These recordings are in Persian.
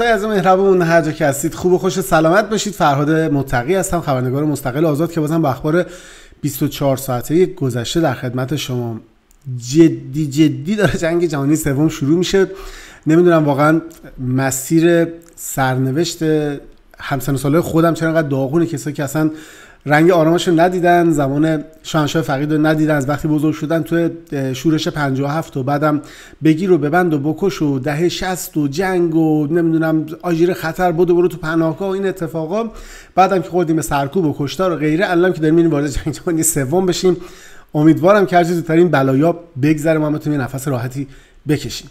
دوستای از مهربون هر جا که هستید خوب و خوش و سلامت باشید فرهاد متقی هستم خبرنگار مستقل آزاد که بازم با اخبار 24 ساعته گذشته در خدمت شما جدی جدی داره جنگ جهانی سوم شروع میشه نمیدونم واقعا مسیر سرنوشت همسن ساله خودم چرا انقدر داغونه کسایی که اصلا رنگ آرامش رو ندیدن زمان شاهنشاه فقید رو ندیدن از وقتی بزرگ شدن توی شورش 57 و بعدم بگیر و ببند و بکش و دهه 60 و جنگ و نمیدونم آژیر خطر بود و برو تو پناهگاه و این اتفاقا بعدم که خوردیم سرکوب و کشتار و غیره الان که داریم میریم وارد جنگ جهانی سوم بشیم امیدوارم که هرچی زودتر این بلایا بگذره ما بتونیم نفس راحتی بکشیم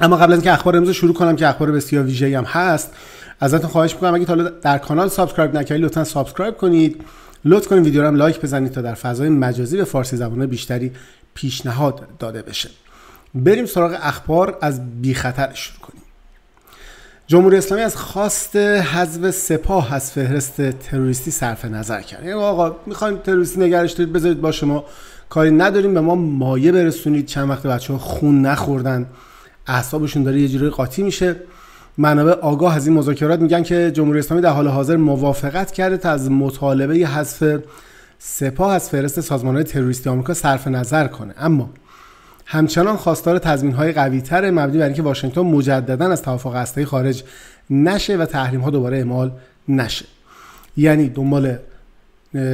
اما قبل از اینکه اخبار امروز شروع کنم که اخبار بسیار ویژه‌ای هم هست ازتون خواهش میکنم اگه تا در کانال سابسکرایب نکردید لطفا سابسکرایب کنید لطف کنید ویدیو رو هم لایک بزنید تا در فضای مجازی به فارسی زبانه بیشتری پیشنهاد داده بشه بریم سراغ اخبار از بیخطر شروع کنیم جمهوری اسلامی از خواست حذف سپاه از فهرست تروریستی صرف نظر کرد یعنی آقا میخوایم تروریستی نگرش دارید بذارید با شما کاری نداریم به ما مایه برسونید چند وقت بچه ها خون نخوردن اعصابشون داره یه جوری قاطی میشه منابع آگاه از این مذاکرات میگن که جمهوری اسلامی در حال حاضر موافقت کرده تا از مطالبه حذف سپاه از فهرست سازمانهای تروریستی آمریکا صرف نظر کنه اما همچنان خواستار تضمین های قوی تر مبنی بر اینکه واشنگتن مجددا از توافق هسته‌ای خارج نشه و تحریم ها دوباره اعمال نشه یعنی دنبال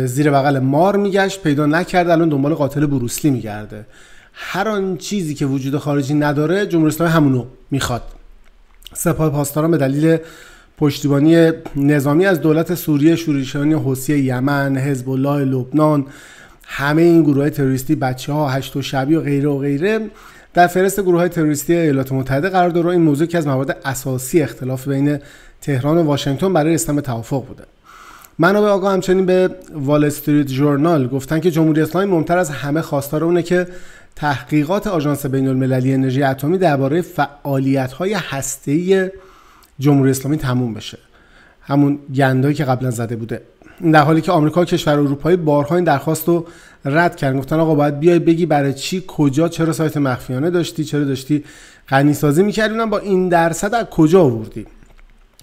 زیر بغل مار میگشت پیدا نکرد الان دنبال قاتل بروسلی میگرده هر آن چیزی که وجود خارجی نداره جمهوری اسلامی همونو میخواد سپاه پاسداران به دلیل پشتیبانی نظامی از دولت سوریه شورشیان حوثی یمن حزب الله لبنان همه این گروه های تروریستی بچه ها هشت و شبی و غیره و غیره در فرست گروه های تروریستی ایالات متحده قرار داره این موضوع که از مواد اساسی اختلاف بین تهران و واشنگتن برای رسیدن توافق بوده منابع آقا همچنین به وال استریت جورنال گفتن که جمهوری اسلامی مهمتر از همه خواستار اونه که تحقیقات آژانس بین المللی انرژی اتمی درباره فعالیت های هسته جمهوری اسلامی تموم بشه همون گندایی که قبلا زده بوده در حالی که آمریکا و کشور اروپایی بارها این درخواست رو رد کرد گفتن آقا باید بیای بگی برای چی کجا چرا سایت مخفیانه داشتی چرا داشتی غنی سازی میکردی با این درصد از کجا آوردی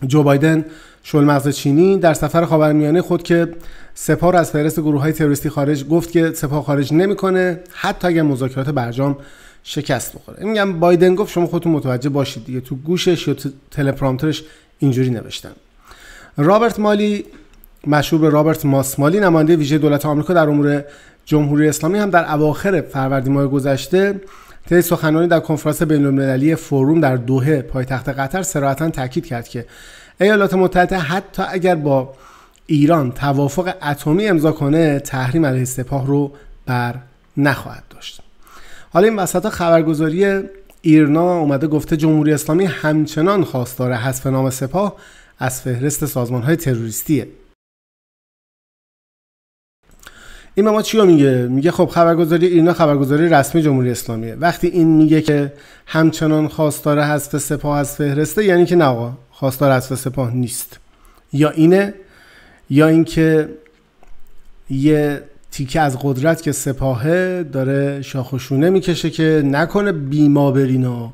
جو بایدن شلمغز چینی در سفر خاورمیانه خود که سپاه را از فهرست گروه های تروریستی خارج گفت که سپاه خارج نمیکنه حتی اگر مذاکرات برجام شکست بخوره میگم بایدن گفت شما خودتون متوجه باشید دیگه تو گوشش یا تو تلپرامترش اینجوری نوشتن رابرت مالی مشهور به رابرت مالی نماینده ویژه دولت آمریکا در امور جمهوری اسلامی هم در اواخر فروردین ماه گذشته طی سخنرانی در کنفرانس بین‌المللی فوروم در دوحه پایتخت قطر صراحتا تاکید کرد که ایالات متحده حتی اگر با ایران توافق اتمی امضا کنه تحریم علیه سپاه رو بر نخواهد داشت حالا این وسط خبرگزاری ایرنا اومده گفته جمهوری اسلامی همچنان خواستار حذف نام سپاه از فهرست سازمان های تروریستیه این ما چی میگه میگه خب خبرگزاری ایرنا خبرگزاری رسمی جمهوری اسلامیه وقتی این میگه که همچنان خواستار حذف سپاه از فهرسته یعنی که نه خواستار اصل سپاه نیست یا اینه یا اینکه یه تیکه از قدرت که سپاهه داره شاخشونه میکشه که نکنه بیما برینو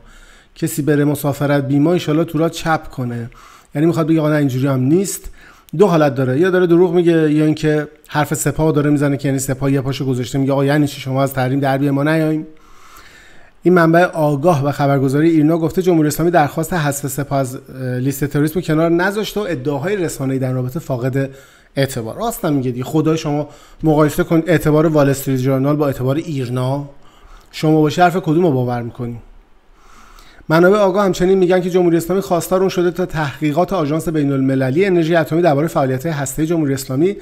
کسی بره مسافرت بیما انشالله تو را چپ کنه یعنی میخواد بگه آقا نه اینجوری هم نیست دو حالت داره یا داره دروغ میگه یا اینکه حرف سپاه داره میزنه که یعنی سپاه یه پاشو گذاشته میگه آقا یعنی شما از تحریم در ما نیاییم این منبع آگاه و خبرگزاری ایرنا گفته جمهوری اسلامی درخواست حذف سپاز لیست تروریسم کنار نذاشت و ادعاهای رسانه‌ای در رابطه فاقد اعتبار راست میگه خدای شما مقایسه کن اعتبار وال استریت جورنال با اعتبار ایرنا شما با شرف کدوم رو باور میکنی منابع آگاه همچنین میگن که جمهوری اسلامی خواستار اون شده تا تحقیقات آژانس بین المللی انرژی اتمی درباره فعالیت هسته جمهوری اسلامی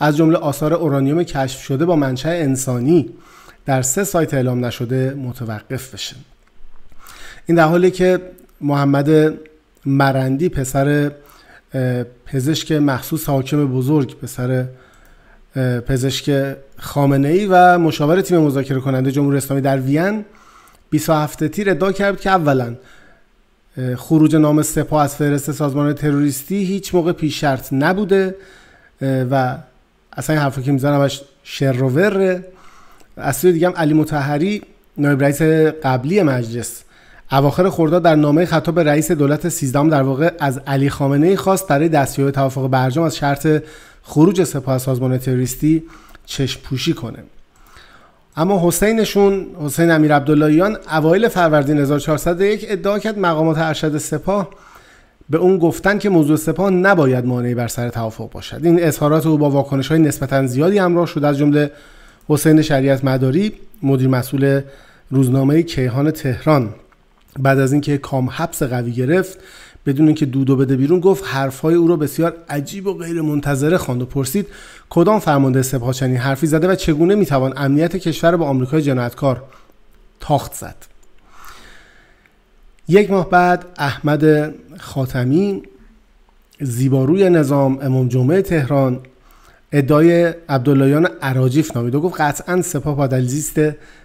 از جمله آثار اورانیوم کشف شده با منشأ انسانی در سه سایت اعلام نشده متوقف بشه این در حالی که محمد مرندی پسر پزشک مخصوص حاکم بزرگ پسر پزشک خامنه ای و مشاور تیم مذاکره کننده جمهوری اسلامی در وین 27 تیر ادعا کرد که اولا خروج نام سپاه از فهرست سازمان تروریستی هیچ موقع پیش شرط نبوده و اصلا این حرفی که زنمش شر و وره از سوی علی متحری نایب رئیس قبلی مجلس اواخر خرداد در نامه خطاب به رئیس دولت سیزدهم در واقع از علی خامنه ای خواست برای دستیابی توافق برجام از شرط خروج سپاه سازمان تروریستی چشم پوشی کنه اما حسینشون حسین امیر عبداللهیان اوایل فروردین 1401 ادعا کرد مقامات ارشد سپاه به اون گفتن که موضوع سپاه نباید مانعی بر سر توافق باشد این اظهارات او با واکنش های نسبتا زیادی همراه شد از جمله حسین شریعت مداری مدیر مسئول روزنامه کیهان تهران بعد از اینکه کام حبس قوی گرفت بدون اینکه دودو بده بیرون گفت حرفهای او را بسیار عجیب و غیر منتظره خواند و پرسید کدام فرمانده سپاه چنین حرفی زده و چگونه میتوان امنیت کشور با آمریکای جنایتکار تاخت زد یک ماه بعد احمد خاتمی زیباروی نظام امام جمعه تهران ادعای عبداللهیان عراجیف نامیده و گفت قطعا سپاه لیست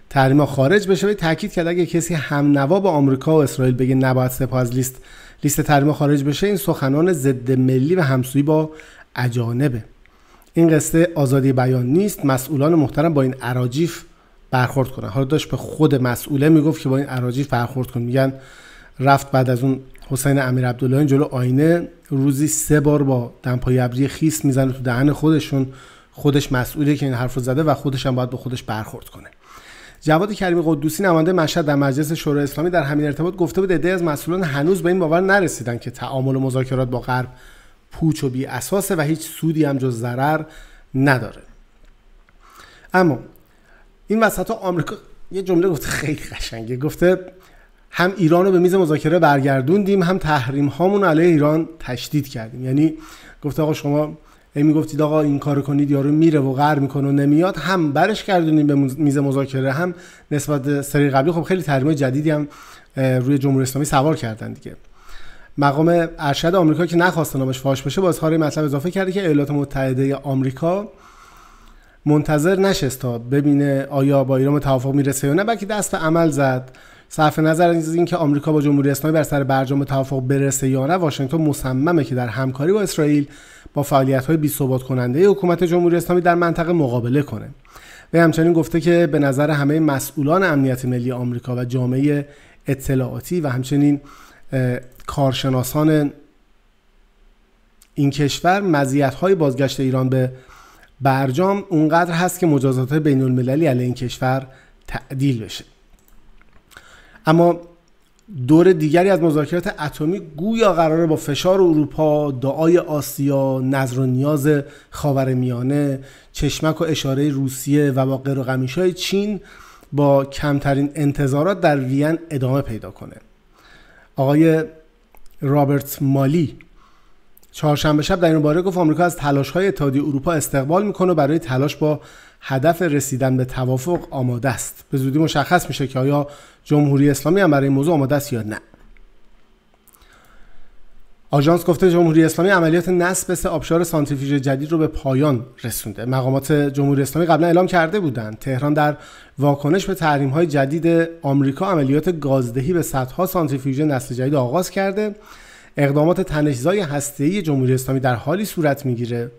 تحریم خارج بشه و تاکید کرد اگه کسی هم نوا با آمریکا و اسرائیل بگه نباید سپاه از لیست لیست خارج بشه این سخنان ضد ملی و همسویی با اجانبه این قصه آزادی بیان نیست مسئولان محترم با این عراجیف برخورد کنن حالا داشت به خود مسئوله میگفت که با این عراجیف برخورد کن میگن رفت بعد از اون حسین امیر عبدالله جلو آینه روزی سه بار با دمپای ابری خیس میزنه تو دهن خودشون خودش مسئوله که این حرف رو زده و خودش هم باید به خودش برخورد کنه جواد کریمی قدوسی نماینده مشهد در مجلس شورای اسلامی در همین ارتباط گفته بود عده از مسئولان هنوز به این باور نرسیدن که تعامل و مذاکرات با غرب پوچ و بی اساسه و هیچ سودی هم جز ضرر نداره اما این وسط آمریکا یه جمله گفته خیلی قشنگه گفته هم ایران رو به میز مذاکره برگردوندیم هم تحریم هامون علیه ایران تشدید کردیم یعنی گفته آقا شما ای میگفتید آقا این کار کنید یارو میره و غر میکنه و نمیاد هم برش گردونیم به میز مذاکره هم نسبت سری قبلی خب خیلی تحریم جدیدی هم روی جمهوری اسلامی سوار کردن دیگه مقام ارشد آمریکا که نخواست نامش فاش بشه با اظهار مطلب اضافه کرده که ایالات متحده آمریکا منتظر نشست تا ببینه آیا با ایران توافق میرسه یا نه بلکه دست عمل زد صرف نظر از اینکه آمریکا با جمهوری اسلامی بر سر برجام توافق برسه یا نه واشنگتن مصممه که در همکاری با اسرائیل با فعالیت‌های بی‌ثبات کننده حکومت جمهوری اسلامی در منطقه مقابله کنه و همچنین گفته که به نظر همه مسئولان امنیت ملی آمریکا و جامعه اطلاعاتی و همچنین کارشناسان این کشور مزیت‌های بازگشت ایران به برجام اونقدر هست که مجازات بین المللی علیه این کشور تعدیل بشه اما دور دیگری از مذاکرات اتمی گویا قراره با فشار اروپا، دعای آسیا، نظر و نیاز میانه، چشمک و اشاره روسیه و با و های چین با کمترین انتظارات در وین ادامه پیدا کنه. آقای رابرت مالی چهارشنبه شب در این باره گفت آمریکا از تلاش های اتحادیه اروپا استقبال میکنه برای تلاش با هدف رسیدن به توافق آماده است به زودی مشخص میشه که آیا جمهوری اسلامی هم برای این موضوع آماده است یا نه آژانس گفته جمهوری اسلامی عملیات نصب سه آبشار سانتریفیوژ جدید رو به پایان رسونده مقامات جمهوری اسلامی قبلا اعلام کرده بودند تهران در واکنش به تحریم های جدید آمریکا عملیات گازدهی به صدها سانتریفیوژ نسل جدید آغاز کرده اقدامات تنشزای هسته‌ای جمهوری اسلامی در حالی صورت میگیره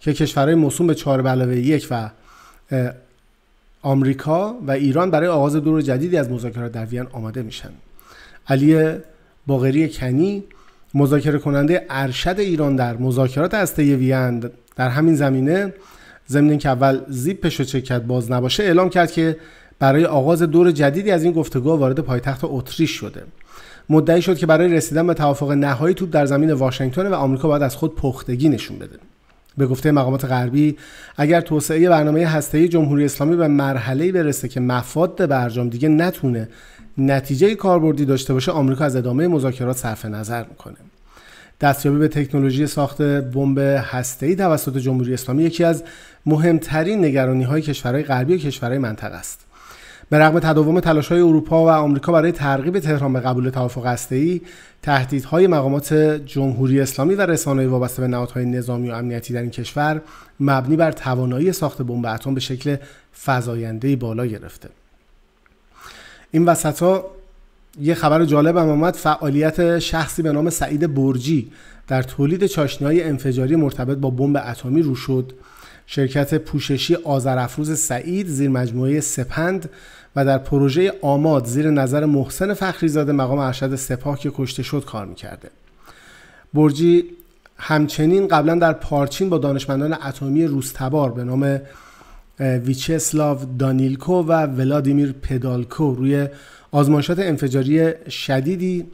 که کشورهای موسوم به چهار علاوه یک و آمریکا و ایران برای آغاز دور جدیدی از مذاکرات در وین آماده میشن علی باغری کنی مذاکره کننده ارشد ایران در مذاکرات هسته وین در همین زمینه ضمن که اول زیپش و چکت باز نباشه اعلام کرد که برای آغاز دور جدیدی از این گفتگو وارد پایتخت اتریش شده مدعی شد که برای رسیدن به توافق نهایی توپ در زمین واشنگتن و آمریکا باید از خود پختگی نشون بده به گفته مقامات غربی اگر توسعه برنامه هسته‌ای جمهوری اسلامی به مرحله‌ای برسه که مفاد برجام دیگه نتونه نتیجه کاربردی داشته باشه آمریکا از ادامه مذاکرات صرف نظر میکنه دستیابی به تکنولوژی ساخت بمب هسته‌ای توسط جمهوری اسلامی یکی از مهمترین نگرانی های کشورهای غربی و کشورهای منطقه است به رغم تداوم تلاش‌های اروپا و آمریکا برای ترغیب تهران به قبول توافق هسته‌ای، تهدیدهای مقامات جمهوری اسلامی و رسانه‌های وابسته به نهادهای نظامی و امنیتی در این کشور مبنی بر توانایی ساخت بمب اتم به شکل فزاینده‌ای بالا گرفته. این وسط ها یه خبر جالب هم آمد فعالیت شخصی به نام سعید برجی در تولید های انفجاری مرتبط با بمب اتمی رو شد شرکت پوششی آذرافروز سعید زیر مجموعه سپند و در پروژه آماد زیر نظر محسن فخریزاده مقام ارشد سپاه که کشته شد کار میکرده برجی همچنین قبلا در پارچین با دانشمندان اتمی روستبار به نام ویچسلاو دانیلکو و ولادیمیر پدالکو روی آزمایشات انفجاری شدیدی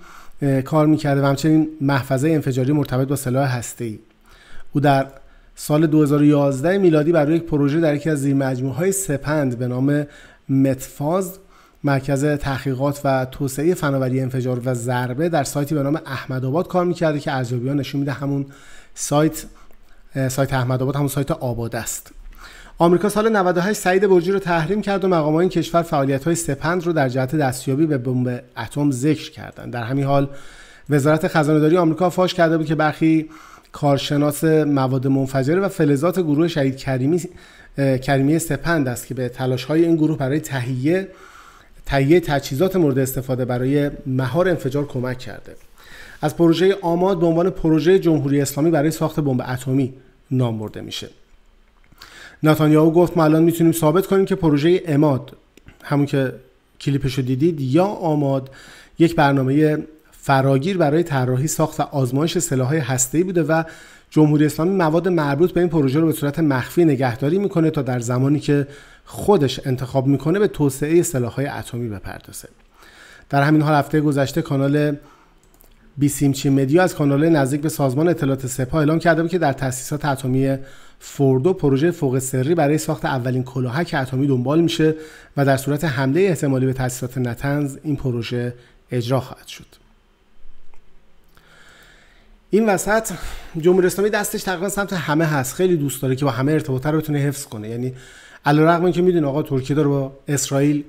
کار میکرده و همچنین محفظه انفجاری مرتبط با سلاح هسته‌ای او در سال 2011 میلادی برای یک پروژه در یکی از مجموعه های سپند به نام متفاز مرکز تحقیقات و توسعه فناوری انفجار و ضربه در سایتی به نام احمدآباد کار میکرده که از ها نشون میده همون سایت سایت احمدآباد همون سایت آباد است آمریکا سال 98 سعید برجی رو تحریم کرد و مقام این کشور فعالیت های سپند رو در جهت دستیابی به بمب اتم ذکر کردند در همین حال وزارت خزانه داری آمریکا فاش کرده بود که برخی کارشناس مواد منفجره و فلزات گروه شهید کریمی کریمی سپند است که به تلاش های این گروه برای تهیه تهیه تجهیزات مورد استفاده برای مهار انفجار کمک کرده از پروژه آماد به عنوان پروژه جمهوری اسلامی برای ساخت بمب اتمی نام برده میشه نتانیاهو گفت ما الان میتونیم ثابت کنیم که پروژه اماد همون که کلیپش دیدید یا آماد یک برنامه فراگیر برای طراحی ساخت و آزمایش سلاحهای هسته‌ای بوده و جمهوری اسلامی مواد مربوط به این پروژه رو به صورت مخفی نگهداری میکنه تا در زمانی که خودش انتخاب میکنه به توسعه سلاحهای اتمی بپردازه در همین حال هفته گذشته کانال بیسیمچی مدیا از کانال نزدیک به سازمان اطلاعات سپاه اعلام کرده بود که در تاسیسات اتمی فوردو پروژه فوق سری برای ساخت اولین کلاهک اتمی دنبال میشه و در صورت حمله احتمالی به تاسیسات نتنز این پروژه اجرا خواهد شد این وسط جمهوری اسلامی دستش تقریبا سمت همه هست خیلی دوست داره که با همه ارتباط رو بتونه حفظ کنه یعنی علیرغم اینکه میدونه آقا ترکیه داره با اسرائیل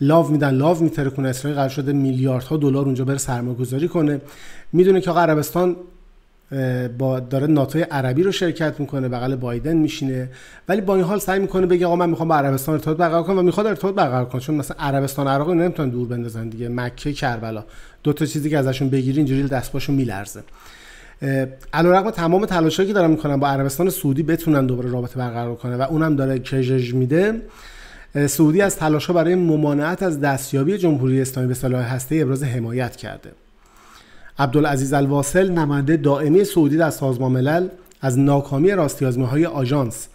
لاو میدن لاو میترکونه اسرائیل قرار شده میلیاردها دلار اونجا بره سرمایه‌گذاری کنه میدونه که آقا عربستان با داره ناتو عربی رو شرکت میکنه بغل بایدن میشینه ولی با این حال سعی میکنه بگه آقا من میخوام با عربستان ارتباط برقرار کنم و میخواد ارتباط برقرار کنه چون مثلا عربستان عراق رو نمیتونن دور بندازن دیگه مکه کربلا دو تا چیزی که ازشون بگیری اینجوری دست میلرزه علیرغم تمام تلاشایی که دارم میکنن با عربستان سعودی بتونن دوباره رابطه برقرار کنه و اونم داره کژژ میده سعودی از تلاشها برای ممانعت از دستیابی جمهوری اسلامی به سلاح هسته ابراز حمایت کرده عبدالعزیز الواصل نماینده دائمی سعودی در سازمان ملل از ناکامی راستیازمه های آژانس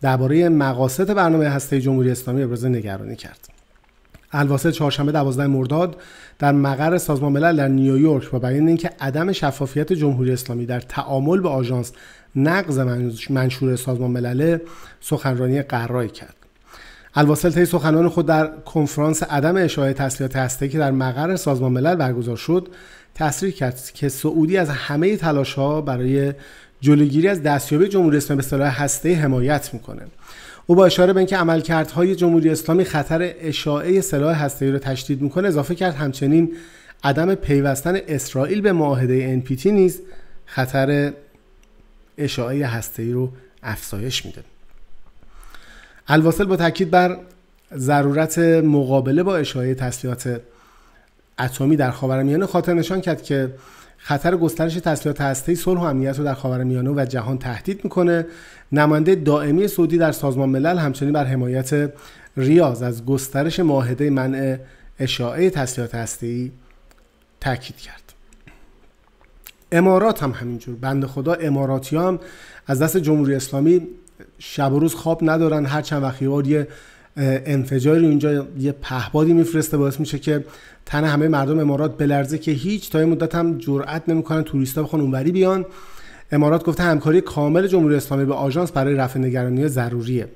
درباره مقاصد برنامه هسته جمهوری اسلامی ابراز نگرانی کرد الواسط چهارشنبه 12 مرداد در مقر سازمان ملل در نیویورک با بیان اینکه عدم شفافیت جمهوری اسلامی در تعامل با آژانس نقض منشور سازمان ملل سخنرانی قرای کرد الواصل طی سخنان خود در کنفرانس عدم اشاره تسلیحات هسته که در مقر سازمان ملل برگزار شد تصریح کرد که سعودی از همه ها برای جلوگیری از دستیابی جمهوری اسلامی به سلاح هسته حمایت میکنه او با اشاره به اینکه عملکردهای جمهوری اسلامی خطر اشاعه سلاح هسته‌ای را تشدید میکنه اضافه کرد همچنین عدم پیوستن اسرائیل به معاهده NPT نیز خطر اشاعه هسته‌ای رو افزایش میده الواصل با تاکید بر ضرورت مقابله با اشاعه تسلیحات اتمی در خاورمیانه خاطر نشان کرد که خطر گسترش تسلیحات هسته‌ای صلح و امنیت رو در خاورمیانه و جهان تهدید میکنه نماینده دائمی سعودی در سازمان ملل همچنین بر حمایت ریاض از گسترش معاهده منع اشاعه تسلیحات هسته‌ای تاکید کرد امارات هم همینجور بند خدا اماراتی هم از دست جمهوری اسلامی شب و روز خواب ندارن هر چند وقت یه انفجاری اونجا یه پهبادی میفرسته باعث میشه که تن همه مردم امارات بلرزه که هیچ تا این مدت هم جرئت نمیکنن توریستا بخوان اونوری بیان امارات گفته همکاری کامل جمهوری اسلامی به آژانس برای رفع نگرانی ضروریه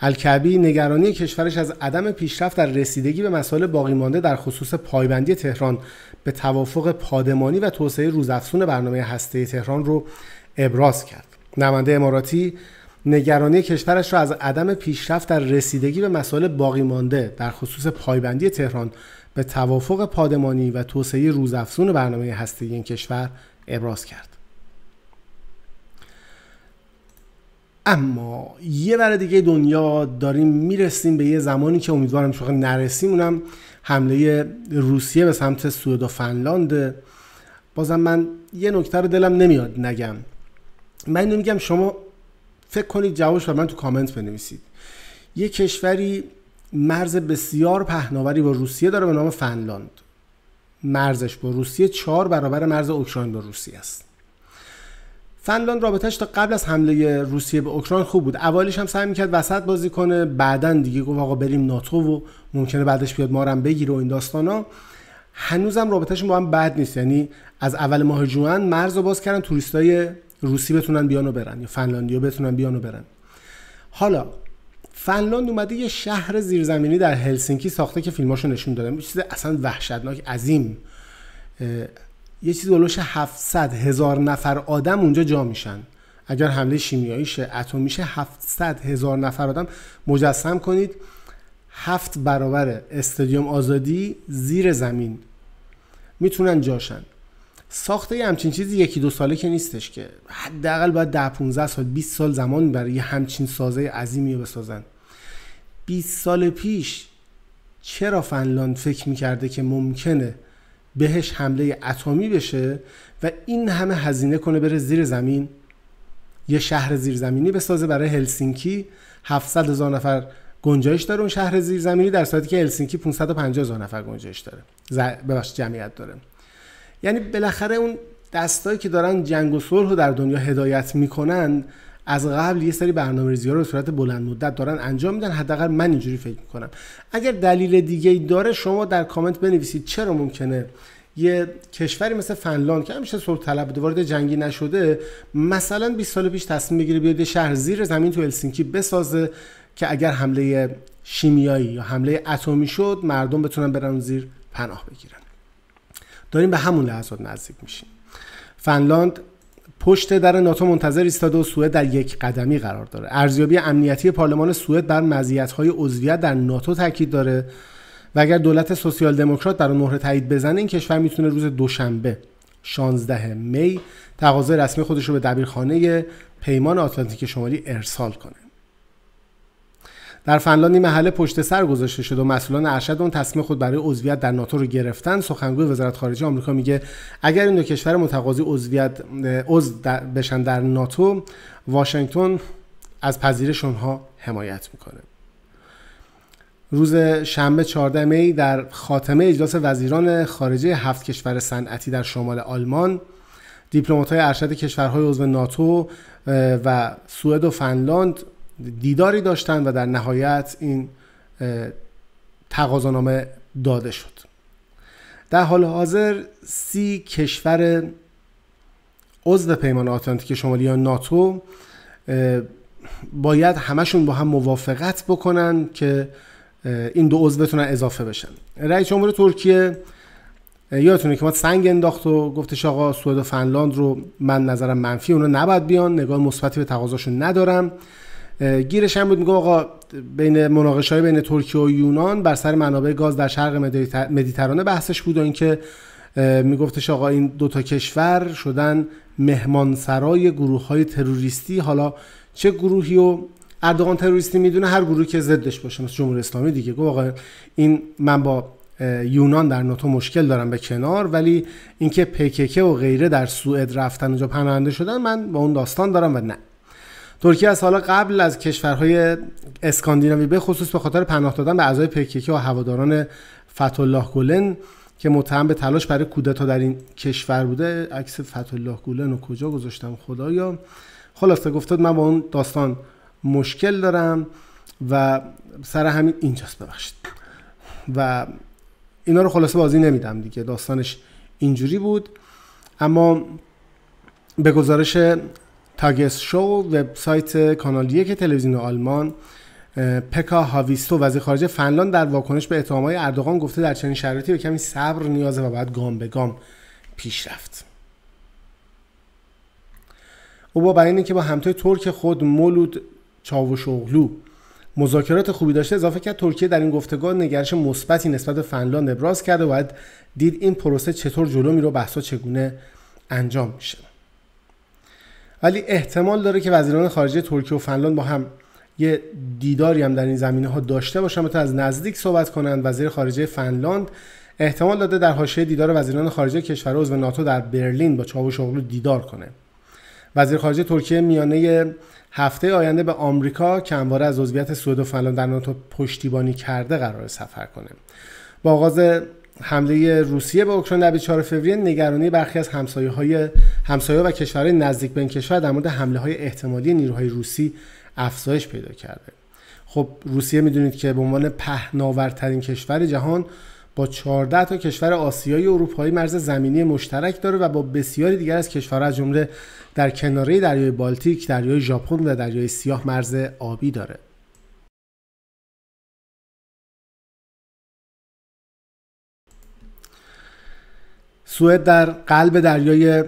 الکعبی نگرانی کشورش از عدم پیشرفت در رسیدگی به مسائل باقی مانده در خصوص پایبندی تهران به توافق پادمانی و توسعه روزافزون برنامه هسته تهران رو ابراز کرد. نماینده اماراتی نگرانی کشورش را از عدم پیشرفت در رسیدگی به مسائل باقی مانده در خصوص پایبندی تهران به توافق پادمانی و توسعه روزافزون برنامه هسته‌ای این کشور ابراز کرد. اما یه ور دیگه دنیا داریم میرسیم به یه زمانی که امیدوارم شوخه نرسیم اونم حمله روسیه به سمت سوئد و فنلاند بازم من یه نکته رو دلم نمیاد نگم من اینو میگم شما فکر کنید جوابش به من تو کامنت بنویسید یه کشوری مرز بسیار پهناوری با روسیه داره به نام فنلاند مرزش با روسیه چهار برابر مرز اوکراین با روسیه است فنلاند رابطهش تا قبل از حمله روسیه به اوکراین خوب بود اولیش هم سعی میکرد وسط بازی کنه بعدا دیگه گفت آقا بریم ناتو و ممکنه بعدش بیاد ما هم بگیره و این داستانا هنوزم رابطهشون با هم بد نیست یعنی از اول ماه جوان مرز رو باز کردن توریستای روسی بتونن بیانو و برن یا فنلاندیا بتونن بیان و برن حالا فنلاند اومده یه شهر زیرزمینی در هلسینکی ساخته که فیلماشو نشون دادم یه چیز اصلا وحشتناک عظیم یه چیز بلوش 700 هزار نفر آدم اونجا جا میشن اگر حمله شیمیایی شه اتمی شه 700 هزار نفر آدم مجسم کنید هفت برابر استادیوم آزادی زیر زمین میتونن جاشن ساخته همچین چیزی یکی دو ساله که نیستش که حداقل باید ده 15 سال 20 سال زمان برای یه همچین سازه عظیمی رو بسازن 20 سال پیش چرا فنلاند فکر میکرده که ممکنه بهش حمله اتمی بشه و این همه هزینه کنه بره زیر زمین یه شهر زیرزمینی بسازه برای هلسینکی 700 هزار نفر گنجایش داره اون شهر زیرزمینی در صورتی که هلسینکی 550 هزار نفر گنجایش داره ببخشید جمعیت داره یعنی بالاخره اون دستایی که دارن جنگ و صلح رو در دنیا هدایت میکنن از قبل یه سری برنامه ریزی ها رو صورت بلند مدت دارن انجام میدن حداقل من اینجوری فکر میکنم اگر دلیل دیگه ای داره شما در کامنت بنویسید چرا ممکنه یه کشوری مثل فنلاند که همیشه صلح طلب وارد جنگی نشده مثلا 20 سال پیش تصمیم بگیره بیاد شهر زیر زمین تو السینکی بسازه که اگر حمله شیمیایی یا حمله اتمی شد مردم بتونن برن زیر پناه بگیرن داریم به همون لحظات نزدیک میشیم فنلاند پشت در ناتو منتظر ایستاده و سوئد در یک قدمی قرار داره ارزیابی امنیتی پارلمان سوئد بر مزیت‌های عضویت در ناتو تاکید داره و اگر دولت سوسیال دموکرات در مهر تایید بزنه این کشور میتونه روز دوشنبه 16 می تقاضای رسمی خودش رو به دبیرخانه پیمان آتلانتیک شمالی ارسال کنه در فنلاند این محله پشت سر گذاشته شد و مسئولان ارشد اون تصمیم خود برای عضویت در ناتو رو گرفتن سخنگوی وزارت خارجه آمریکا میگه اگر این دو کشور متقاضی عضویت عضو بشن در ناتو واشنگتن از پذیرش اونها حمایت میکنه روز شنبه 14 می در خاتمه اجلاس وزیران خارجه هفت کشور صنعتی در شمال آلمان دیپلمات‌های ارشد کشورهای عضو ناتو و سوئد و فنلاند دیداری داشتن و در نهایت این تقاضانامه داده شد در حال حاضر سی کشور عضو پیمان آتلانتیک شمالی یا ناتو باید همشون با هم موافقت بکنن که این دو عضو بتونن اضافه بشن رئیس جمهور ترکیه یادتونه که ما سنگ انداخت و گفتش آقا سوئد و فنلاند رو من نظرم منفی اونا نباید بیان نگاه مثبتی به تقاضاشون ندارم گیرش هم بود میگه آقا بین مناقشه های بین ترکیه و یونان بر سر منابع گاز در شرق مدیترانه بحثش بود و اینکه میگفتش آقا این دوتا کشور شدن مهمانسرای گروه های تروریستی حالا چه گروهی و اردوغان تروریستی میدونه هر گروهی که ضدش باشه مثل جمهوری اسلامی دیگه آقا این من با یونان در ناتو مشکل دارم به کنار ولی اینکه پکک و غیره در سوئد رفتن اونجا پناهنده شدن من با اون داستان دارم و نه ترکیه از حالا قبل از کشورهای اسکاندیناوی به خصوص به خاطر پناه دادن به اعضای پکیکی و هواداران فتولاه گولن که متهم به تلاش برای کودتا در این کشور بوده عکس فتولاه گولن رو کجا گذاشتم خدایا خلاصه گفتاد من با اون داستان مشکل دارم و سر همین اینجاست ببخشید و اینا رو خلاصه بازی نمیدم دیگه داستانش اینجوری بود اما به گزارش تاگس شو وبسایت کانال یک تلویزیون آلمان پکا هاویستو وزیر خارجه فنلاند در واکنش به اتهامهای اردوغان گفته در چنین شرایطی به کمی صبر نیازه و باید گام به گام پیش رفت او با بیان که با همتای ترک خود مولود شغلو مذاکرات خوبی داشته اضافه کرد ترکیه در این گفتگاه نگرش مثبتی نسبت به فنلاند ابراز کرده و باید دید این پروسه چطور جلو میره و بحثا چگونه انجام میشه ولی احتمال داره که وزیران خارجه ترکیه و فنلاند با هم یه دیداری هم در این زمینه ها داشته باشن تا از نزدیک صحبت کنند وزیر خارجه فنلاند احتمال داده در حاشیه دیدار وزیران خارجه کشور عضو ناتو در برلین با اوغلو دیدار کنه وزیر خارجه ترکیه میانه هفته آینده به آمریکا که همواره از عضویت سوئد و فنلاند در ناتو پشتیبانی کرده قرار سفر کنه با آغاز حمله روسیه به اوکراین در 24 فوریه نگرانی برخی از همسایه های همسایه و کشورهای نزدیک به این کشور در مورد حمله های احتمالی نیروهای روسی افزایش پیدا کرده خب روسیه میدونید که به عنوان پهناورترین کشور جهان با 14 تا کشور آسیایی و اروپایی مرز زمینی مشترک داره و با بسیاری دیگر از کشورها از جمله در کناره دریای بالتیک، دریای ژاپن و دریای سیاه مرز آبی داره. سوئد در قلب دریای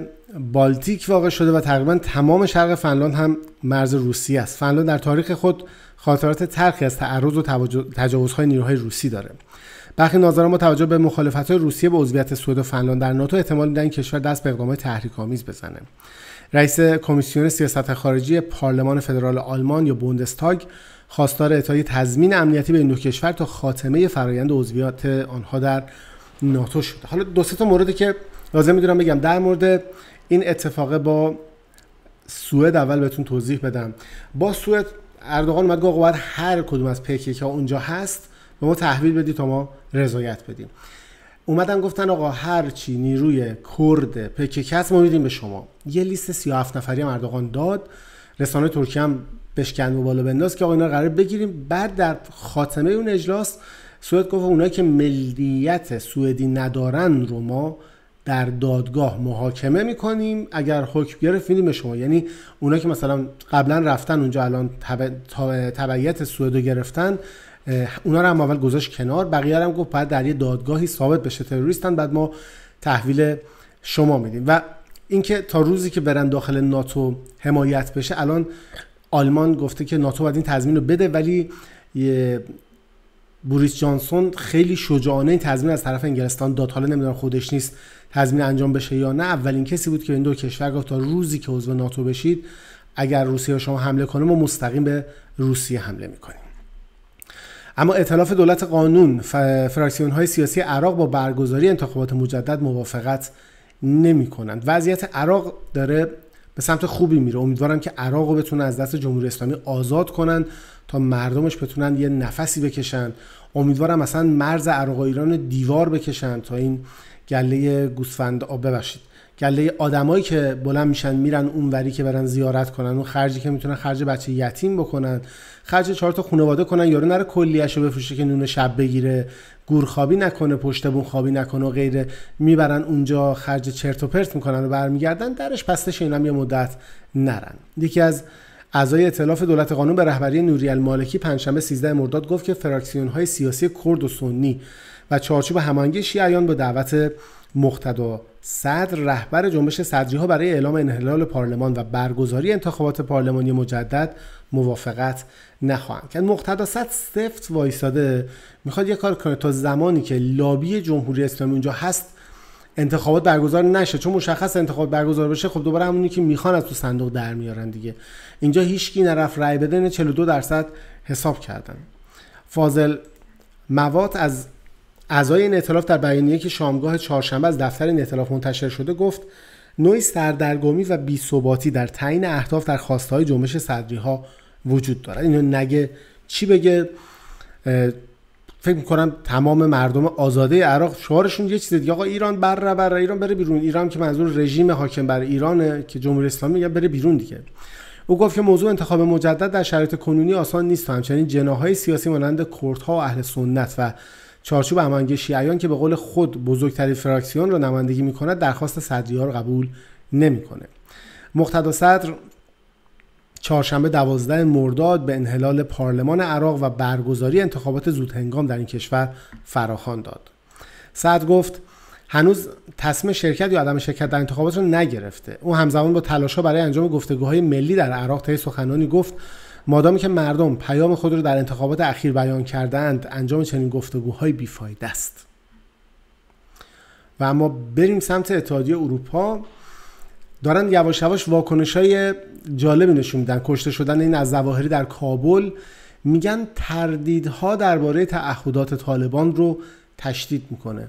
بالتیک واقع شده و تقریبا تمام شرق فنلاند هم مرز روسی است فنلاند در تاریخ خود خاطرات ترخی از تعرض و تجاوزهای نیروهای روسی داره برخی ناظران با توجه به های روسیه به عضویت سوئد و فنلاند در ناتو احتمال میدن کشور دست به اقدامات تحریک‌آمیز بزنه رئیس کمیسیون سیاست خارجی پارلمان فدرال آلمان یا بوندستاگ خواستار اعطای تضمین امنیتی به این دو کشور تا خاتمه فرایند عضویت آنها در ناتو شده، حالا دو سه تا موردی که لازم میدونم بگم در مورد این اتفاق با سوئد اول بهتون توضیح بدم با سوئد اردوغان اومد گفت باید هر کدوم از پیکی که اونجا هست به ما تحویل بدی تا ما رضایت بدیم اومدن گفتن آقا هر چی نیروی کرد پکیک هست ما میدیم به شما یه لیست 37 نفری هم اردوغان داد رسانه ترکیه هم بشکن و بالا بنداز که آقا اینا قرار بگیریم بعد در خاتمه اون اجلاس سوئد گفت اونایی که ملیت سوئدی ندارن رو ما در دادگاه محاکمه میکنیم اگر حکم گرفت میدیم شما یعنی اونا که مثلا قبلا رفتن اونجا الان تبعیت سوئد گرفتن اونا رو هم اول گذاشت کنار بقیه هم گفت باید در یه دادگاهی ثابت بشه تروریستن بعد ما تحویل شما میدیم و اینکه تا روزی که برن داخل ناتو حمایت بشه الان آلمان گفته که ناتو باید این تضمین رو بده ولی بوریس جانسون خیلی شجاعانه تضمین از طرف انگلستان داد حالا نمیدونم خودش نیست تضمین انجام بشه یا نه اولین کسی بود که این دو کشور گفت تا روزی که عضو ناتو بشید اگر روسیه شما حمله کنه ما مستقیم به روسیه حمله میکنیم اما اطلاف دولت قانون فراکسیون های سیاسی عراق با برگزاری انتخابات مجدد موافقت نمی کنند وضعیت عراق داره به سمت خوبی میره امیدوارم که عراق رو بتونن از دست جمهوری اسلامی آزاد کنن تا مردمش بتونن یه نفسی بکشن امیدوارم اصلا مرز عراق و ایران دیوار بکشن تا این گله گوسفند آب ببخشید گله آدمایی که بلند میشن میرن اونوری که برن زیارت کنن اون خرجی که میتونن خرج بچه یتیم بکنن خرج چهار تا خانواده کنن یارو نره کلیش بفروشه که نون شب بگیره گورخوابی نکنه پشت بون خوابی نکنه و غیره میبرن اونجا خرج چرت و پرت میکنن و برمیگردن درش پستش اینا یه مدت نرن یکی از اعضای اطلاف دولت قانون به رهبری نوری المالکی پنجشنبه 13 مرداد گفت که فراکسیون های سیاسی کرد و سنی و چارچوب هماهنگی شیعیان به دعوت مختدا صدر رهبر جنبش صدری ها برای اعلام انحلال پارلمان و برگزاری انتخابات پارلمانی مجدد موافقت نخواهند کرد مقتدا صد سفت وایساده میخواد یه کار کنه تا زمانی که لابی جمهوری اسلامی اونجا هست انتخابات برگزار نشه چون مشخص انتخابات برگزار بشه خب دوباره همونی که میخوان از تو صندوق در میارن دیگه اینجا کی نرف رای بده 42 درصد حساب کردن فاضل مواد از اعضای این اطلاف در بیانیه که شامگاه چهارشنبه از دفتر این اطلاف منتشر شده گفت نوعی سردرگمی و بیثباتی در تعیین اهداف در خواستهای جنبش صدری ها وجود دارد اینو نگه چی بگه فکر میکنم تمام مردم آزاده عراق شعارشون یه چیز دیگه آقا ایران بر بر ایران بره بیرون ایران که منظور رژیم حاکم بر ایرانه که جمهوری اسلامی میگه بره بیرون دیگه او گفت که موضوع انتخاب مجدد در شرایط کنونی آسان نیست و همچنین جناهای سیاسی مانند کردها و اهل سنت و چارچوب هماهنگی شیعیان که به قول خود بزرگترین فراکسیون را نمایندگی میکند درخواست صدری ها را قبول نمیکنه مقتدا صدر چهارشنبه دوازده مرداد به انحلال پارلمان عراق و برگزاری انتخابات زودهنگام در این کشور فراخان داد صدر گفت هنوز تصمیم شرکت یا عدم شرکت در انتخابات را نگرفته او همزمان با تلاشها برای انجام گفتگوهای ملی در عراق طی سخنانی گفت مادامی که مردم پیام خود را در انتخابات اخیر بیان کردند انجام چنین گفتگوهای بیفایده است و اما بریم سمت اتحادیه اروپا دارن یواش یواش واکنش های جالبی نشون میدن کشته شدن این از زواهری در کابل میگن تردیدها درباره تعهدات طالبان رو تشدید میکنه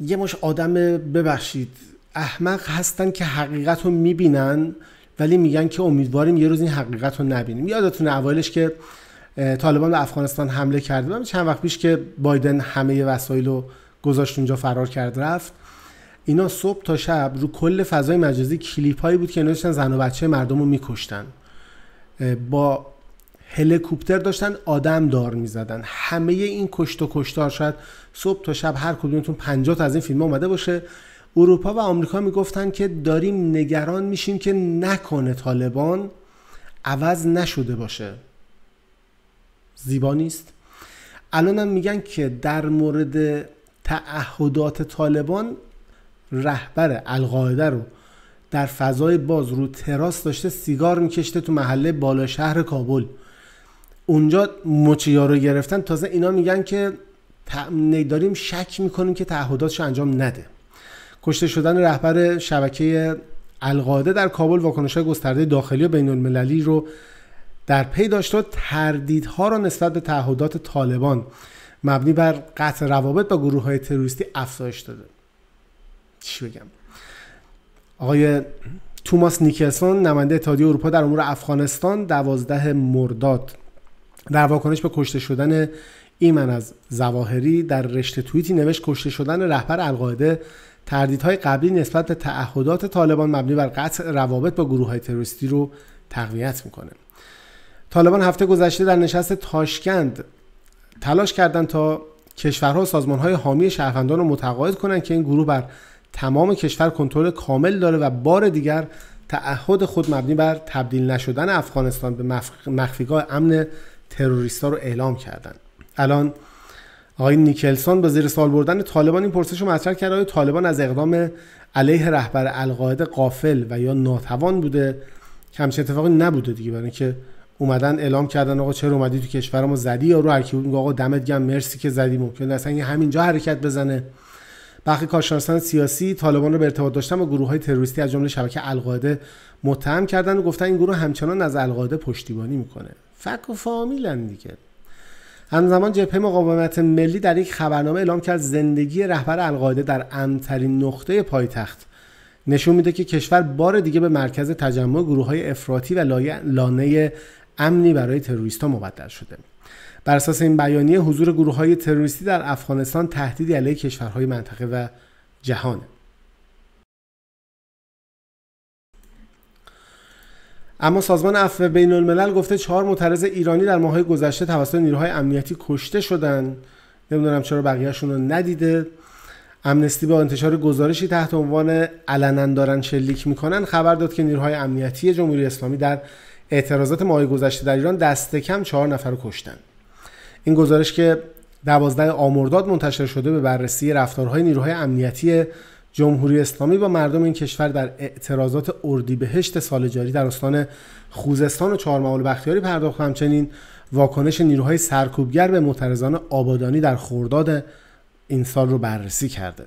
یه مش آدم ببخشید احمق هستن که حقیقت رو میبینن ولی میگن که امیدواریم یه روز این حقیقت رو نبینیم یادتون اوایلش که طالبان به افغانستان حمله کرده بودن چند وقت پیش که بایدن همه وسایل رو گذاشت اونجا فرار کرد رفت اینا صبح تا شب رو کل فضای مجازی کلیپ هایی بود که اینا زن و بچه مردم رو میکشتن با هلیکوپتر داشتن آدم دار میزدن همه این کشت و کشتار شد صبح تا شب هر کدومتون پنجات تا از این فیلم اومده باشه اروپا و آمریکا میگفتن که داریم نگران میشیم که نکنه طالبان عوض نشده باشه زیبا نیست الانم میگن که در مورد تعهدات طالبان رهبر القاعده رو در فضای باز رو تراس داشته سیگار میکشته تو محله بالا شهر کابل اونجا مچیا رو گرفتن تازه اینا میگن که داریم شک میکنیم که تعهداتش انجام نده کشته شدن رهبر شبکه القاعده در کابل های گسترده داخلی و بین المللی رو در پی داشت و تردیدها را نسبت به تعهدات طالبان مبنی بر قطع روابط با گروه های تروریستی افزایش داده چی بگم آقای توماس نیکلسون نماینده اتحادیه اروپا در امور افغانستان دوازده مرداد در واکنش به کشته شدن ایمن از زواهری در رشته توییتی نوشت کشته شدن رهبر القاعده تردیدهای قبلی نسبت به تعهدات طالبان مبنی بر قطع روابط با گروه های تروریستی رو تقویت میکنه طالبان هفته گذشته در نشست تاشکند تلاش کردند تا کشورها و سازمانهای حامی شهروندان رو متقاعد کنند که این گروه بر تمام کشور کنترل کامل داره و بار دیگر تعهد خود مبنی بر تبدیل نشدن افغانستان به مخفیگاه امن تروریستا رو اعلام کردند الان آقای نیکلسون به زیر سال بردن طالبان این پرسش رو مطرح کرد آیا طالبان از اقدام علیه رهبر القاعده قافل و یا ناتوان بوده که همچین اتفاقی نبوده دیگه برای اینکه اومدن اعلام کردن آقا چرا اومدی تو کشور ما زدی یا رو هرکی آقا دمت مرسی که زدی ممکن اصلا همینجا حرکت بزنه برخی کارشناسان سیاسی طالبان رو به ارتباط داشتن با گروه های تروریستی از جمله شبکه القاعده متهم کردن و گفتن این گروه همچنان از القاعده پشتیبانی میکنه فک و فامیلن دیگه همزمان جبهه مقاومت ملی در یک خبرنامه اعلام کرد زندگی رهبر القاعده در امترین نقطه پایتخت نشون میده که کشور بار دیگه به مرکز تجمع گروه های افراطی و لانه امنی برای تروریست ها مبدل شده بر اساس این بیانیه حضور گروه های تروریستی در افغانستان تهدیدی علیه کشورهای منطقه و جهانه اما سازمان عفو بین الملل گفته چهار معترض ایرانی در ماههای گذشته توسط نیروهای امنیتی کشته شدن نمیدونم چرا بقیهشون رو ندیده امنستی با انتشار گزارشی تحت عنوان علنا دارن شلیک میکنن خبر داد که نیروهای امنیتی جمهوری اسلامی در اعتراضات ماهی گذشته در ایران دست کم چهار نفر رو کشتن این گزارش که دوازده آمرداد منتشر شده به بررسی رفتارهای نیروهای امنیتی جمهوری اسلامی با مردم این کشور در اعتراضات اردیبهشت سال جاری در استان خوزستان و چهارمحال بختیاری پرداخت همچنین واکنش نیروهای سرکوبگر به معترضان آبادانی در خورداد این سال رو بررسی کرده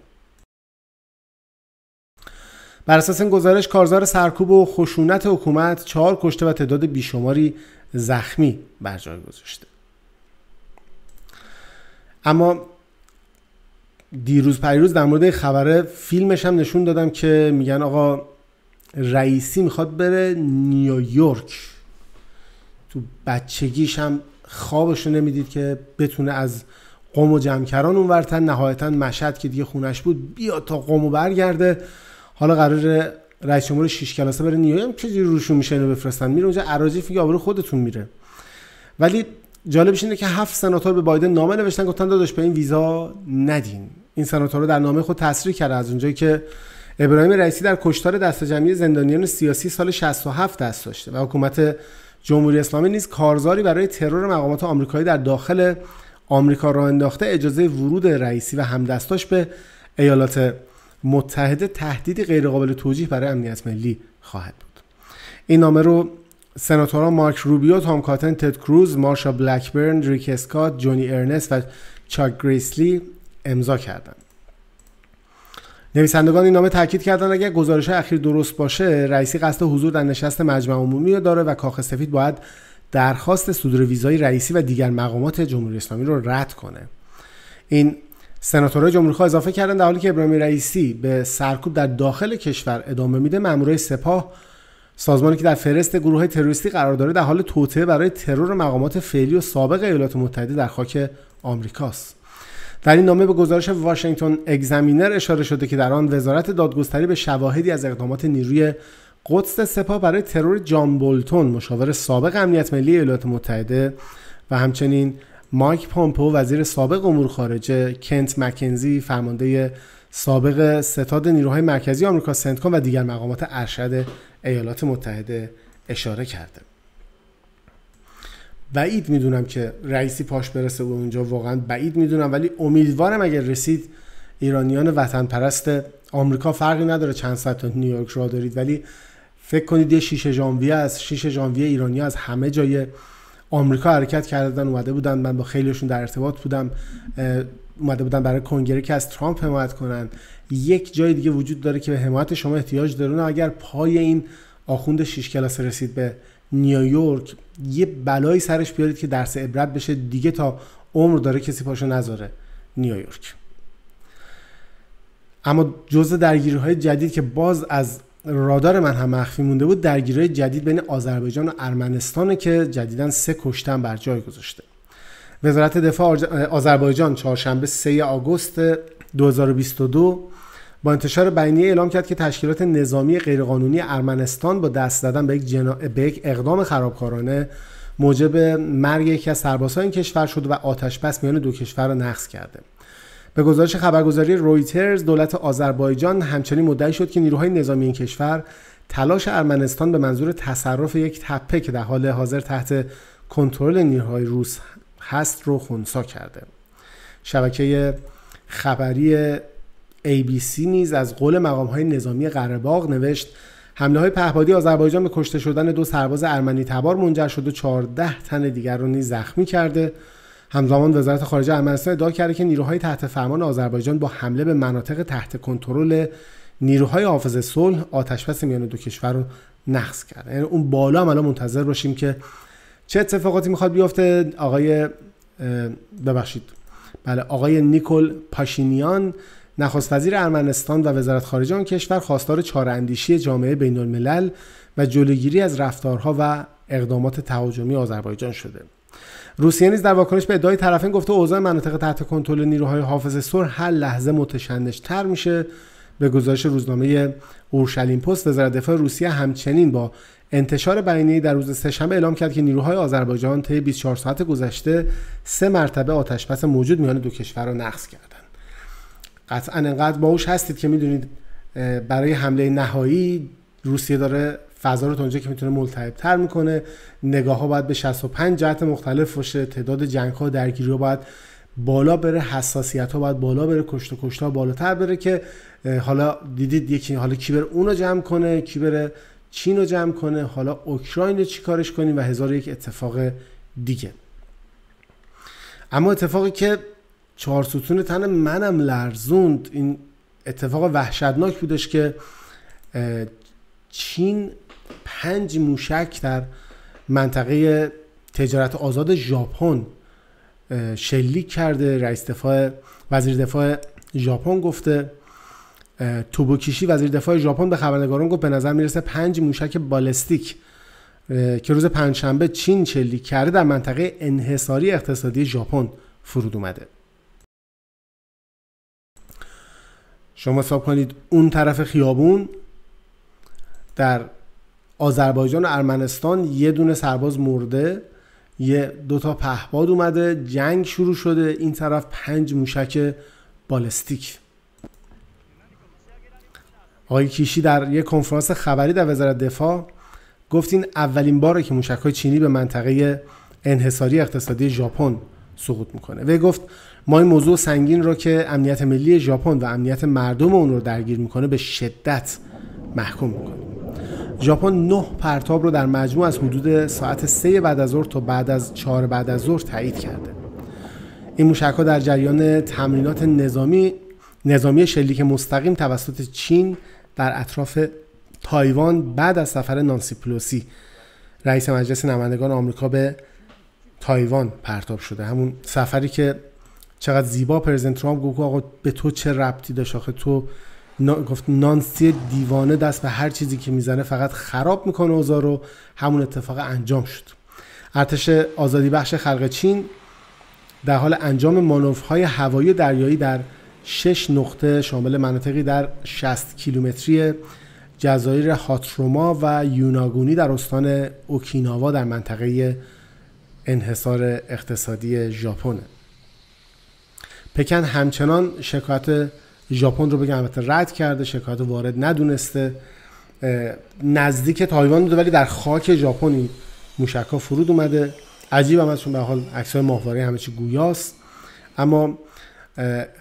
بر اساس این گزارش کارزار سرکوب و خشونت حکومت چهار کشته و تعداد بیشماری زخمی بر جای گذاشته اما دیروز پریروز در مورد خبر فیلمش هم نشون دادم که میگن آقا رئیسی میخواد بره نیویورک تو بچگیش هم خوابش رو نمیدید که بتونه از قوم و جمکران اون ورتن نهایتا مشهد که دیگه خونش بود بیا تا قوم و برگرده حالا قرار رئیس جمهور شیش کلاسه بره نیویورک چه روشون میشه اینو بفرستن میره اونجا عراجی فیگه آبرو خودتون میره ولی جالبش اینه که هفت سناتور به بایدن نامه نوشتن گفتن داداش به این ویزا ندین این رو در نامه خود تصریح کرده از اونجایی که ابراهیم رئیسی در کشتار دست جمعی زندانیان سیاسی سال 67 دست داشته و حکومت جمهوری اسلامی نیز کارزاری برای ترور مقامات آمریکایی در داخل آمریکا را انداخته اجازه ورود رئیسی و همدستاش به ایالات متحده تهدیدی غیرقابل توجیه برای امنیت ملی خواهد بود این نامه رو سناتورها مارک روبیو، تام کاتن، تد کروز، مارشا بلکبرن، ریک اسکات، جونی ارنست و چاک گریسلی امضا کردند نویسندگان این نامه تاکید کردند اگر گزارش اخیر درست باشه رئیسی قصد حضور در نشست مجمع عمومی رو داره و کاخ سفید باید درخواست صدور ویزای رئیسی و دیگر مقامات جمهوری اسلامی رو رد کنه این سناتورهای جمهوری خواه اضافه کردن در حالی که ابراهیم رئیسی به سرکوب در داخل کشور ادامه میده مامورای سپاه سازمانی که در فرست گروه تروریستی قرار داره در حال توطعه برای ترور مقامات فعلی و سابق ایالات متحده در خاک آمریکاست در این نامه به گزارش واشنگتن اگزمینر اشاره شده که در آن وزارت دادگستری به شواهدی از اقدامات نیروی قدس سپاه برای ترور جان بولتون مشاور سابق امنیت ملی ایالات متحده و همچنین مایک پامپو وزیر سابق امور خارجه کنت مکنزی فرمانده سابق ستاد نیروهای مرکزی آمریکا سنتکام و دیگر مقامات ارشد ایالات متحده اشاره کرده بعید میدونم که رئیسی پاش برسه به اونجا واقعا بعید میدونم ولی امیدوارم اگر رسید ایرانیان وطن پرست آمریکا فرقی نداره چند ساعت تا نیویورک را دارید ولی فکر کنید یه 6 ژانویه از 6 ژانویه ایرانی از همه جای آمریکا حرکت کردن اومده بودن من با خیلیشون در ارتباط بودم اومده بودن برای کنگره که از ترامپ حمایت کنن یک جای دیگه وجود داره که به حمایت شما احتیاج دارون اگر پای این آخوند شیش کلاس رسید به نیویورک یه بلایی سرش بیارید که درس عبرت بشه دیگه تا عمر داره کسی پاشو نذاره نیویورک اما جزء درگیری های جدید که باز از رادار من هم مخفی مونده بود درگیری جدید بین آذربایجان و ارمنستان که جدیدا سه کشتن بر جای گذاشته وزارت دفاع آذربایجان چهارشنبه 3 آگوست 2022 با انتشار بیانیه اعلام کرد که تشکیلات نظامی غیرقانونی ارمنستان با دست دادن به یک, یک اقدام خرابکارانه موجب مرگ یکی از سربازهای این کشور شد و آتش بس میان دو کشور را نقض کرده به گزارش خبرگزاری رویترز دولت آذربایجان همچنین مدعی شد که نیروهای نظامی این کشور تلاش ارمنستان به منظور تصرف یک تپه که در حال حاضر تحت کنترل نیروهای روس هست رو خونسا کرده شبکه خبری ABC نیز از قول مقام های نظامی قرهباغ نوشت حمله های پهپادی آذربایجان به کشته شدن دو سرباز ارمنی تبار منجر شد و 14 تن دیگر را نیز زخمی کرده همزمان وزارت خارجه ارمنستان ادعا کرده که نیروهای تحت فرمان آذربایجان با حمله به مناطق تحت کنترل نیروهای حافظ صلح آتشبس میان دو کشور رو نقض کرد یعنی اون بالا هم الان منتظر باشیم که چه اتفاقاتی میخواد بیفته آقای ببخشید بله آقای نیکل پاشینیان نخست وزیر ارمنستان و وزارت خارجه آن کشور خواستار اندیشی جامعه بین الملل و جلوگیری از رفتارها و اقدامات تهاجمی آذربایجان شده روسیه نیز در واکنش به ادعای طرفین گفته اوضاع مناطق تحت کنترل نیروهای حافظ سر هر لحظه متشنجتر میشه به گزارش روزنامه اورشلیم پست وزارت دفاع روسیه همچنین با انتشار بیانیه در روز سهشنبه اعلام کرد که نیروهای آذربایجان طی 24 ساعت گذشته سه مرتبه آتش موجود میان دو کشور را نقض کردند قطعا انقدر باهوش هستید که میدونید برای حمله نهایی روسیه داره فضا رو تا که میتونه ملتهب تر میکنه نگاه ها باید به 65 جهت مختلف باشه تعداد جنگ ها درگیری ها باید بالا بره حساسیت ها باید بالا بره کشت و کشت ها بالاتر بره که حالا دیدید یکی حالا کی بره اون رو جمع کنه کی بره چین رو جمع کنه حالا اوکراین رو چیکارش کنیم و هزار یک اتفاق دیگه اما اتفاقی که چهار ستون تن منم لرزوند این اتفاق وحشتناک بودش که چین پنج موشک در منطقه تجارت آزاد ژاپن شلیک کرده رئیس دفاع وزیر دفاع ژاپن گفته توبوکیشی وزیر دفاع ژاپن به خبرنگاران گفت به نظر میرسه پنج موشک بالستیک که روز پنجشنبه چین شلیک کرده در منطقه انحصاری اقتصادی ژاپن فرود اومده شما حساب کنید اون طرف خیابون در آذربایجان و ارمنستان یه دونه سرباز مرده یه دوتا پهباد اومده جنگ شروع شده این طرف پنج موشک بالستیک آقای کیشی در یک کنفرانس خبری در وزارت دفاع گفت این اولین باره که موشک های چینی به منطقه انحصاری اقتصادی ژاپن سقوط میکنه و گفت ما این موضوع سنگین را که امنیت ملی ژاپن و امنیت مردم اون رو درگیر میکنه به شدت محکوم میکنیم ژاپن نه پرتاب رو در مجموع از حدود ساعت 3 بعد از ظهر تا بعد از 4 بعد از ظهر تایید کرده این موشک در جریان تمرینات نظامی نظامی شلیک مستقیم توسط چین در اطراف تایوان بعد از سفر نانسی پلوسی رئیس مجلس نمایندگان آمریکا به تایوان پرتاب شده همون سفری که چقدر زیبا پرزیدنت ترامپ گفت آقا به تو چه ربطی داشت آخه تو گفت نانسی دیوانه دست به هر چیزی که میزنه فقط خراب میکنه اوضاع رو همون اتفاق انجام شد ارتش آزادی بخش خلق چین در حال انجام مانورهای هوایی دریایی در شش نقطه شامل مناطقی در 60 کیلومتری جزایر هاتروما و یوناگونی در استان اوکیناوا در منطقه انحصار اقتصادی ژاپن پکن همچنان شکایت ژاپن رو بگم البته رد کرده شکایت وارد ندونسته نزدیک تایوان بوده ولی در خاک ژاپنی موشک ها فرود اومده عجیب هم ازشون به حال عکس های ماهواره همه چی گویاست اما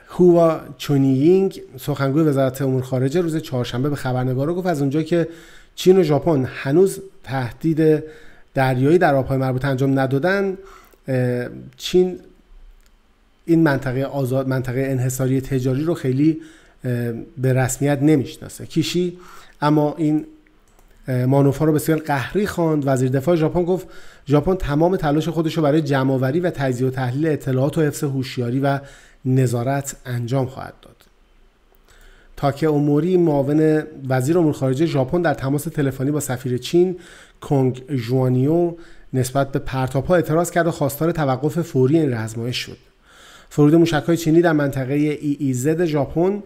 هوا چونیینگ سخنگوی وزارت امور خارجه روز چهارشنبه به خبرنگارا گفت از اونجا که چین و ژاپن هنوز تهدید دریایی در آبهای مربوطه انجام ندادن چین این منطقه آزاد منطقه انحصاری تجاری رو خیلی به رسمیت نمیشناسه کیشی اما این مانوفا رو بسیار قهری خواند وزیر دفاع ژاپن گفت ژاپن تمام تلاش خودش رو برای جمعآوری و تجزیه و تحلیل اطلاعات و حفظ هوشیاری و نظارت انجام خواهد داد تاکه اوموری معاون وزیر امور خارجه ژاپن در تماس تلفنی با سفیر چین کنگ جوانیو نسبت به پرتاپا اعتراض کرد و خواستار توقف فوری این رزمایش شد فرود های چینی در منطقه ای ایزد ژاپن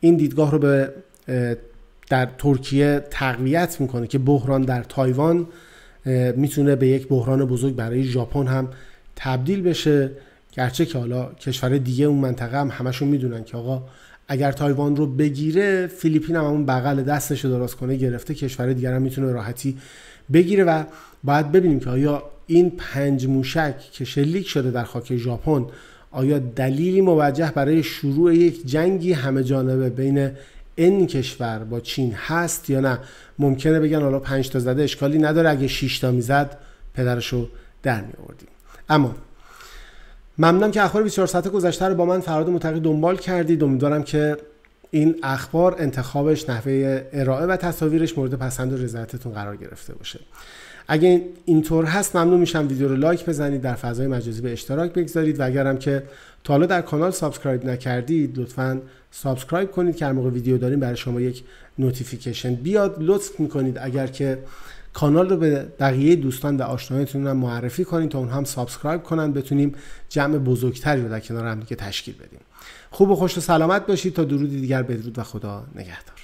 این دیدگاه رو به در ترکیه تقویت میکنه که بحران در تایوان میتونه به یک بحران بزرگ برای ژاپن هم تبدیل بشه گرچه که حالا کشور دیگه اون منطقه هم همشون میدونن که آقا اگر تایوان رو بگیره فیلیپین هم اون بغل دستش رو دراز کنه گرفته کشور دیگر هم میتونه راحتی بگیره و باید ببینیم که آیا این پنج موشک که شلیک شده در خاک ژاپن آیا دلیلی موجه برای شروع یک جنگی همه جانبه بین این کشور با چین هست یا نه ممکنه بگن حالا پنج تا زده اشکالی نداره اگه 6 تا میزد پدرشو در می آوردیم اما ممنونم که اخبار 24 ساعت گذشته رو با من فراد متقی دنبال کردید امیدوارم که این اخبار انتخابش نحوه ارائه و تصاویرش مورد پسند و رضایتتون قرار گرفته باشه اگه اینطور هست ممنون میشم ویدیو رو لایک بزنید در فضای مجازی به اشتراک بگذارید و اگر هم که تا حالا در کانال سابسکرایب نکردید لطفا سابسکرایب کنید که هر موقع ویدیو داریم برای شما یک نوتیفیکشن بیاد لطف میکنید اگر که کانال رو به بقیه دوستان و آشنایتون هم معرفی کنید تا اون هم سابسکرایب کنند بتونیم جمع بزرگتری رو در کنار هم دیگه تشکیل بدیم خوب و خوش و سلامت باشید تا درود دیگر بدرود و خدا نگهدار